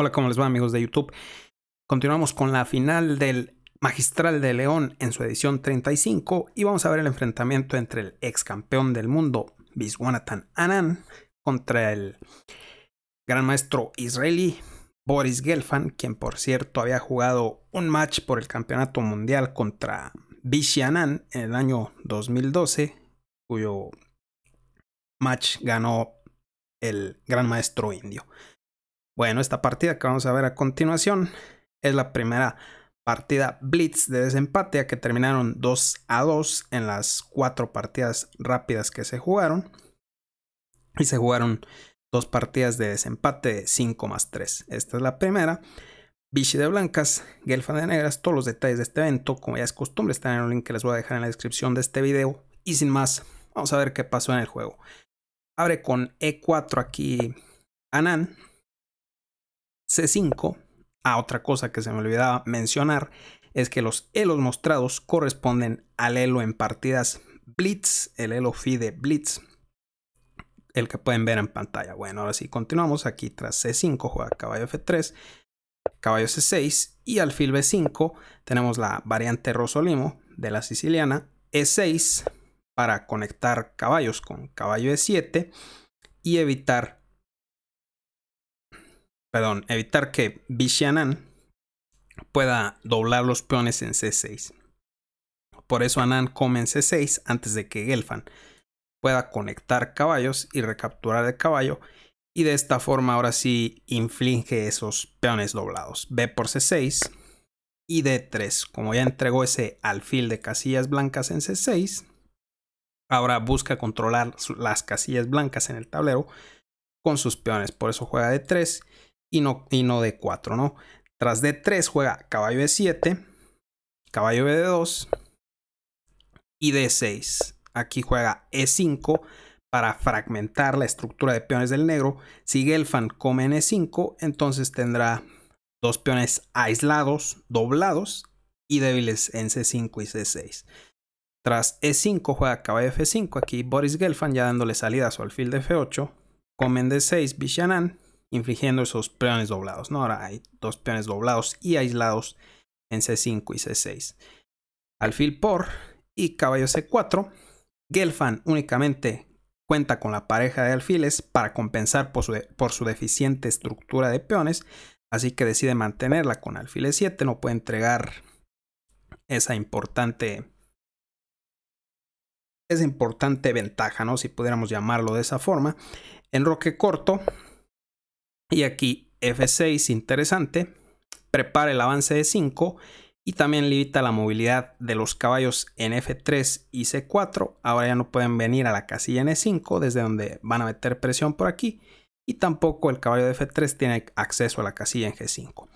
Hola, ¿cómo les va amigos de YouTube? Continuamos con la final del Magistral de León en su edición 35 y vamos a ver el enfrentamiento entre el ex campeón del mundo Viswanathan Anand contra el gran maestro israelí Boris Gelfand, quien por cierto había jugado un match por el campeonato mundial contra Vishy Anand en el año 2012, cuyo match ganó el gran maestro indio. Bueno, esta partida que vamos a ver a continuación es la primera partida blitz de desempate que terminaron 2 a 2 en las cuatro partidas rápidas que se jugaron. Y se jugaron dos partidas de desempate de 5 más 3. Esta es la primera. Bichi de blancas, Guelfa de negras, todos los detalles de este evento, como ya es costumbre, están en el link que les voy a dejar en la descripción de este video. Y sin más, vamos a ver qué pasó en el juego. Abre con E4 aquí Anand. C5. a otra cosa que se me olvidaba mencionar es que los elos mostrados corresponden al elo en partidas Blitz, el elo fide de Blitz, el que pueden ver en pantalla. Bueno, ahora sí, continuamos aquí tras C5 juega caballo F3, caballo C6 y alfil B5 tenemos la variante Rosolimo de la siciliana E6 para conectar caballos con caballo E7 y evitar perdón, evitar que Anand pueda doblar los peones en C6. Por eso Anan come en C6 antes de que Gelfand pueda conectar caballos y recapturar el caballo y de esta forma ahora sí inflige esos peones doblados. B por C6 y D3. Como ya entregó ese alfil de casillas blancas en C6, ahora busca controlar las casillas blancas en el tablero con sus peones. Por eso juega D3 y no, d de 4, ¿no? Tras D3 juega caballo e 7, caballo b 2 y D6. Aquí juega E5 para fragmentar la estructura de peones del negro. Si Gelfand come en E5, entonces tendrá dos peones aislados, doblados y débiles en C5 y C6. Tras E5 juega caballo F5, aquí Boris Gelfand ya dándole salida a su alfil de F8, comen D6 Bishanan infligiendo esos peones doblados. ¿no? Ahora hay dos peones doblados y aislados en C5 y C6. Alfil por y caballo C4. Gelfand únicamente cuenta con la pareja de alfiles para compensar por su, por su, deficiente estructura de peones, así que decide mantenerla con alfiles 7, no puede entregar esa importante esa importante ventaja, ¿no? si pudiéramos llamarlo de esa forma. En roque corto, y aquí F6, interesante, prepara el avance de 5 y también limita la movilidad de los caballos en F3 y C4. Ahora ya no pueden venir a la casilla N5 e desde donde van a meter presión por aquí y tampoco el caballo de F3 tiene acceso a la casilla en G5.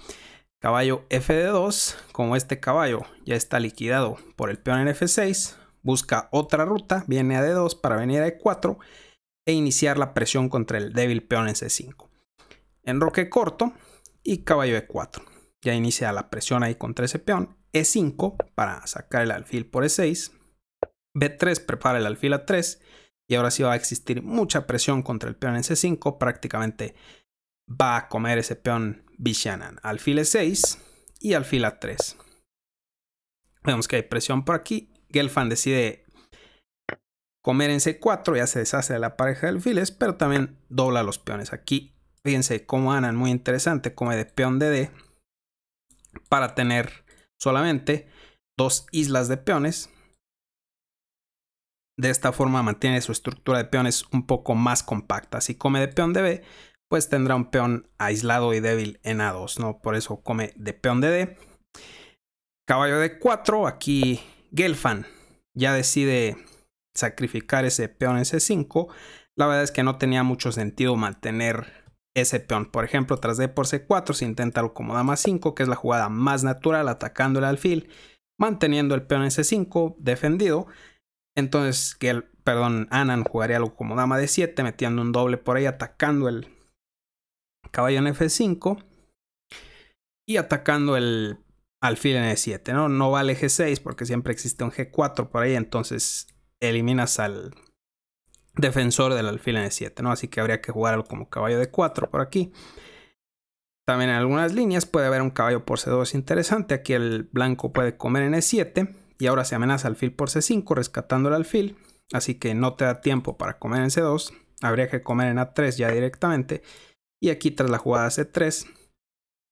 Caballo FD2, como este caballo ya está liquidado por el peón en F6, busca otra ruta, viene a D2 para venir a E4 e iniciar la presión contra el débil peón en C5 enroque corto y caballo e 4. Ya inicia la presión ahí contra ese peón. E5 para sacar el alfil por E6. B3 prepara el alfil a 3. Y ahora sí va a existir mucha presión contra el peón en C5. Prácticamente va a comer ese peón Bishanan. Alfil E6 y alfil A3. Vemos que hay presión por aquí. Gelfand decide comer en C4. Ya se deshace de la pareja de alfiles. Pero también dobla los peones. Aquí fíjense cómo ganan, muy interesante, come de peón de D, para tener solamente dos islas de peones. De esta forma mantiene su estructura de peones un poco más compacta. Si come de peón de B, pues tendrá un peón aislado y débil en A2, ¿no? Por eso come de peón de D. Caballo de 4, aquí Gelfand ya decide sacrificar ese peón en C5. La verdad es que no tenía mucho sentido mantener ese peón. Por ejemplo, tras D por C4 se intenta algo como dama 5, que es la jugada más natural atacando el alfil, manteniendo el peón en C5 defendido. Entonces, que el, perdón, Anan jugaría algo como dama de 7, metiendo un doble por ahí, atacando el caballo en F5 y atacando el alfil en E7, ¿no? No vale G6 porque siempre existe un G4 por ahí, entonces eliminas al defensor del alfil en E7, ¿no? Así que habría que jugarlo como caballo de 4 por aquí. También en algunas líneas puede haber un caballo por C2 interesante. Aquí el blanco puede comer en E7 y ahora se amenaza alfil por C5 rescatando el alfil. Así que no te da tiempo para comer en C2. Habría que comer en A3 ya directamente. Y aquí tras la jugada C3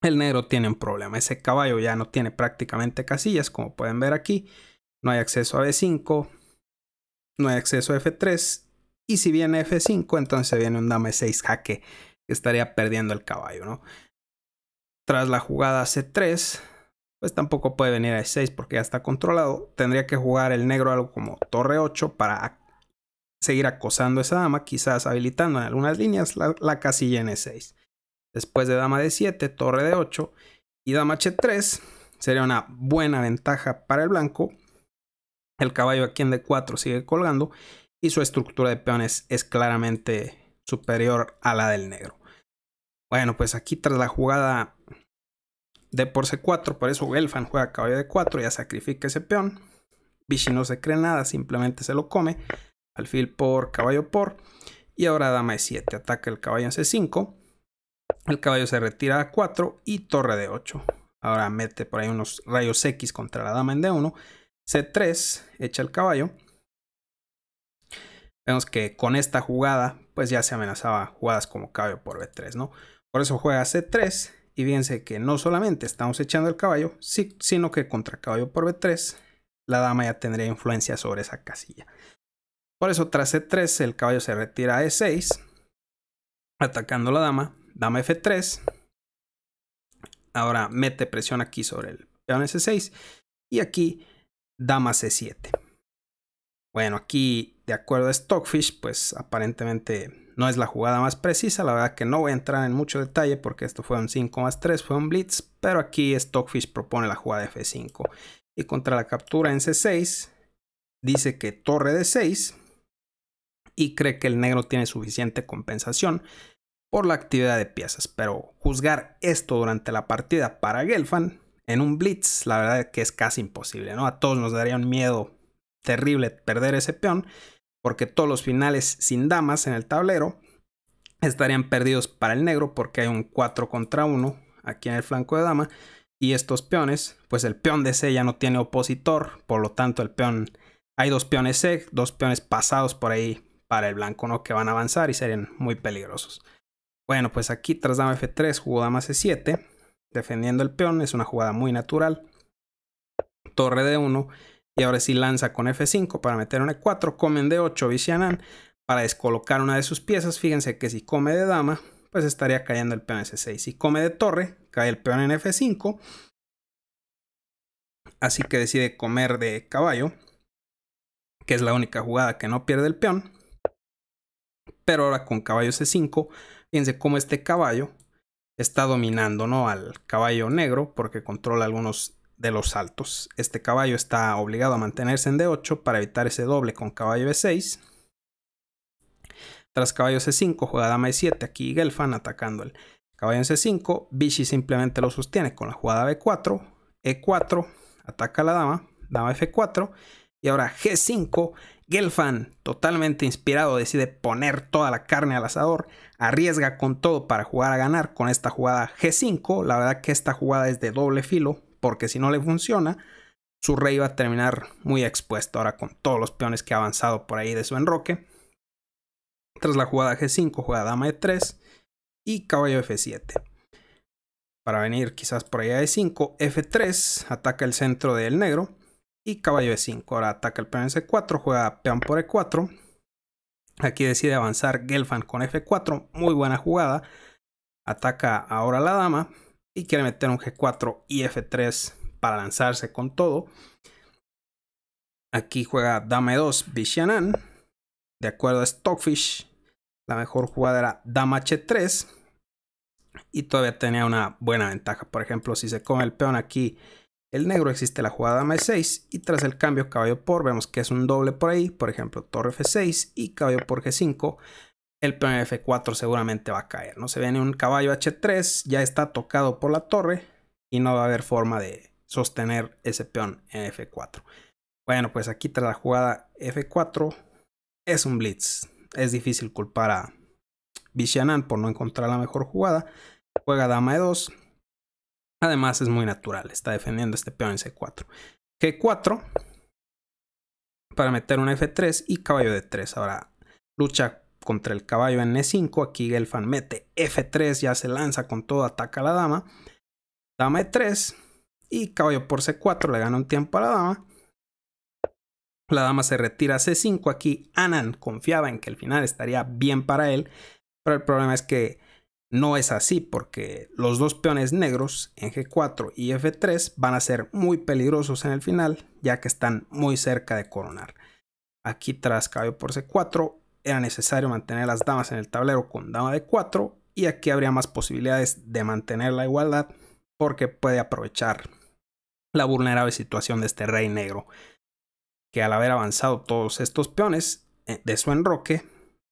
el negro tiene un problema. Ese caballo ya no tiene prácticamente casillas como pueden ver aquí. No hay acceso a B5. No hay acceso a F3 y si viene F5, entonces viene un dama 6 jaque, que estaría perdiendo el caballo, ¿no? Tras la jugada C3, pues tampoco puede venir a E6 porque ya está controlado. Tendría que jugar el negro algo como torre 8 para seguir acosando a esa dama, quizás habilitando en algunas líneas la, casilla en E6. Después de dama de 7 torre de 8 y dama H3, sería una buena ventaja para el blanco. El caballo aquí en D4 sigue colgando y su estructura de peones es claramente superior a la del negro. Bueno, pues aquí tras la jugada de por C4, por eso Gelfand juega caballo de 4, ya sacrifica ese peón. Vichy no se cree nada, simplemente se lo come. Alfil por caballo por. Y ahora dama de 7 ataca el caballo en C5. El caballo se retira a 4 y torre de 8. Ahora mete por ahí unos rayos X contra la dama en D1. C3, echa el caballo. Vemos que con esta jugada, pues ya se amenazaba jugadas como caballo por B3, ¿no? Por eso juega C3 y fíjense que no solamente estamos echando el caballo, sino que contra caballo por B3, la dama ya tendría influencia sobre esa casilla. Por eso tras C3 el caballo se retira a E6, atacando la dama, dama F3. Ahora mete presión aquí sobre el peón S6 y aquí dama C7. Bueno, aquí de acuerdo a Stockfish, pues aparentemente no es la jugada más precisa. La verdad que no voy a entrar en mucho detalle porque esto fue un 5 más 3, fue un blitz. Pero aquí Stockfish propone la jugada de F5. Y contra la captura en C6, dice que torre de 6 y cree que el negro tiene suficiente compensación por la actividad de piezas. Pero juzgar esto durante la partida para Gelfand en un blitz, la verdad que es casi imposible, ¿no? A todos nos daría un miedo terrible perder ese peón porque todos los finales sin damas en el tablero estarían perdidos para el negro porque hay un 4 contra 1 aquí en el flanco de dama y estos peones, pues el peón de C ya no tiene opositor, por lo tanto el peón hay dos peones C, dos peones pasados por ahí para el blanco, ¿no? Que van a avanzar y serían muy peligrosos. Bueno, pues aquí tras dama F3 jugó dama C7, defendiendo el peón, es una jugada muy natural. Torre de 1 y ahora sí lanza con F5 para meter un E4, comen de 8 Vicianan para descolocar una de sus piezas. Fíjense que si come de dama, pues estaría cayendo el peón en C6. Si come de torre, cae el peón en F5. Así que decide comer de caballo, que es la única jugada que no pierde el peón. Pero ahora con caballo C5, fíjense cómo este caballo está dominando ¿no? al caballo negro porque controla algunos de los saltos. Este caballo está obligado a mantenerse en D8 para evitar ese doble con caballo B6. Tras caballo C5 juega dama E7, aquí Gelfand atacando el caballo en C5. Bishi simplemente lo sostiene con la jugada B4, E4, ataca a la dama, dama F4 y ahora G5. Gelfand, totalmente inspirado, decide poner toda la carne al asador, arriesga con todo para jugar a ganar con esta jugada G5. La verdad que esta jugada es de doble filo, porque si no le funciona, su rey va a terminar muy expuesto ahora con todos los peones que ha avanzado por ahí de su enroque. Tras la jugada G5 juega dama E3 y caballo F7. Para venir quizás por allá E5, F3 ataca el centro del negro y caballo E5. Ahora ataca el peón en C4, juega peón por E4. Aquí decide avanzar Gelfand con F4, muy buena jugada. Ataca ahora la dama, y quiere meter un G4 y F3 para lanzarse con todo. Aquí juega Dame 2, Vishnan. De acuerdo a Stockfish, la mejor jugada era Dama H3. Y todavía tenía una buena ventaja. Por ejemplo, si se come el peón aquí, el negro existe la jugada Dama E6. Y tras el cambio caballo por, vemos que es un doble por ahí. Por ejemplo, Torre F6 y caballo por G5 el peón F4 seguramente va a caer. No se ve ni un caballo H3, ya está tocado por la torre y no va a haber forma de sostener ese peón en F4. Bueno, pues aquí tras la jugada F4 es un blitz. Es difícil culpar a Vishyanan por no encontrar la mejor jugada. Juega dama E2. Además es muy natural, está defendiendo este peón en C4. G4 para meter un F3 y caballo de 3 Ahora lucha contra el caballo en E5. Aquí Gelfand mete F3, ya se lanza con todo, ataca a la dama. Dama E3 y caballo por C4, le gana un tiempo a la dama. La dama se retira a C5. Aquí Anand confiaba en que el final estaría bien para él, pero el problema es que no es así porque los dos peones negros en G4 y F3 van a ser muy peligrosos en el final ya que están muy cerca de coronar. Aquí tras caballo por C4, era necesario mantener las damas en el tablero con dama de 4 y aquí habría más posibilidades de mantener la igualdad porque puede aprovechar la vulnerable situación de este rey negro que al haber avanzado todos estos peones eh, de su enroque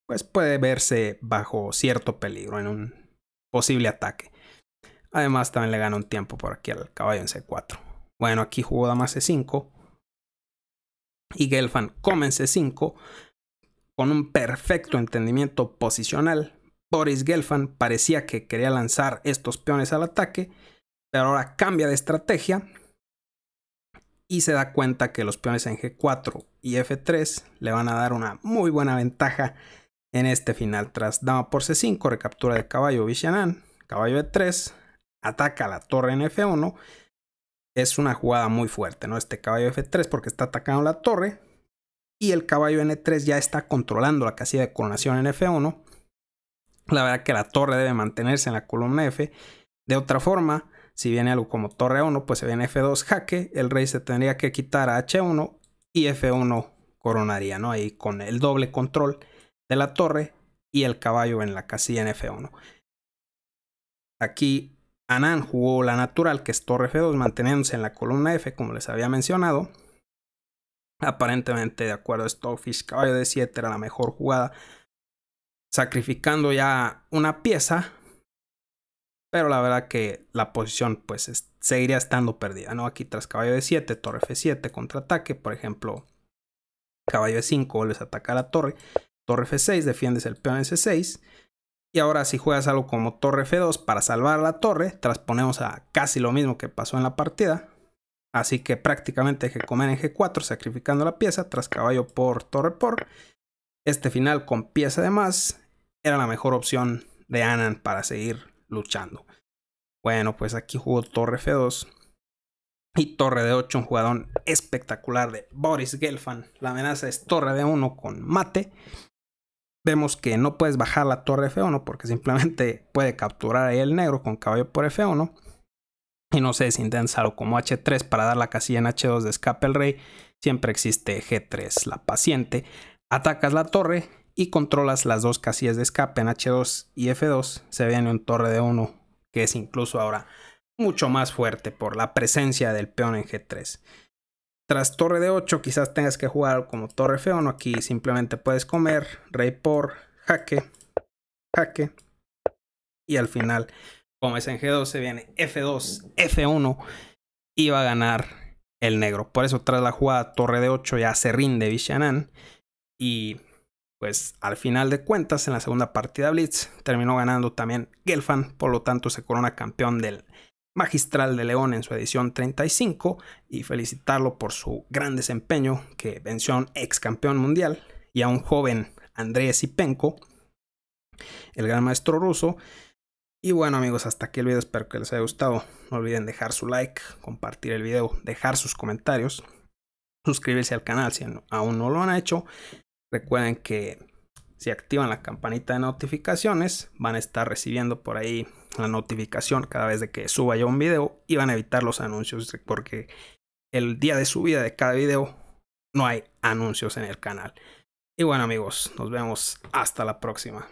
pues puede verse bajo cierto peligro en un posible ataque. Además también le gana un tiempo por aquí al caballo en C4. Bueno, aquí jugó dama C5 y Gelfand come en C5 con un perfecto entendimiento posicional, Boris Gelfand parecía que quería lanzar estos peones al ataque, pero ahora cambia de estrategia y se da cuenta que los peones en G4 y F3 le van a dar una muy buena ventaja en este final. Tras dama por C5, recaptura de caballo Vishanan, caballo E3, ataca la torre en F1. Es una jugada muy fuerte, ¿no? Este caballo F3 porque está atacando la torre, y el caballo n 3 ya está controlando la casilla de coronación en F1. La verdad que la torre debe mantenerse en la columna F. De otra forma, si viene algo como torre 1 pues se viene F2 jaque, el rey se tendría que quitar a H1 y F1 coronaría, Ahí con el doble control de la torre y el caballo en la casilla en F1. Aquí Anan jugó la natural, que es torre F2, manteniéndose en la columna F, como les había mencionado. Aparentemente, de acuerdo a Stockfish, caballo de 7 era la mejor jugada. Sacrificando ya una pieza. Pero la verdad que la posición pues seguiría estando perdida, ¿no? Aquí tras caballo de 7, torre F7, contraataque, por ejemplo. Caballo de 5, vuelves a atacar a la torre. Torre F6, defiendes el peón en C6. Y ahora si juegas algo como torre F2 para salvar la torre, transponemos a casi lo mismo que pasó en la partida. Así que prácticamente hay comer en G4 sacrificando la pieza tras caballo por torre por. Este final con pieza de más era la mejor opción de Anand para seguir luchando. Bueno, pues aquí jugó torre F2 y torre de 8, un jugador espectacular de Boris Gelfand. La amenaza es torre de 1 con mate. Vemos que no puedes bajar la torre F1 porque simplemente puede capturar ahí el negro con caballo por F1 y no se si o como H3 para dar la casilla en H2 de escape el rey, siempre existe G3 la paciente, atacas la torre y controlas las dos casillas de escape en H2 y F2, se ve en un torre de 1 que es incluso ahora mucho más fuerte por la presencia del peón en G3. Tras torre de 8 quizás tengas que jugar como torre F1. aquí simplemente puedes comer, rey por, jaque, jaque y al final como es en G2 se viene F2, F1 y va a ganar el negro. Por eso tras la jugada torre de 8 ya se rinde Vishnan. y pues al final de cuentas en la segunda partida Blitz terminó ganando también Gelfand, por lo tanto se corona campeón del Magistral de León en su edición 35 y felicitarlo por su gran desempeño que venció a un ex campeón mundial y a un joven Andrés Ipenko, el gran maestro ruso, y bueno amigos, hasta aquí el video, espero que les haya gustado. No olviden dejar su like, compartir el video, dejar sus comentarios, suscribirse al canal si aún no lo han hecho. Recuerden que si activan la campanita de notificaciones, van a estar recibiendo por ahí la notificación cada vez de que suba yo un video y van a evitar los anuncios porque el día de subida de cada video no hay anuncios en el canal. Y bueno amigos, nos vemos hasta la próxima.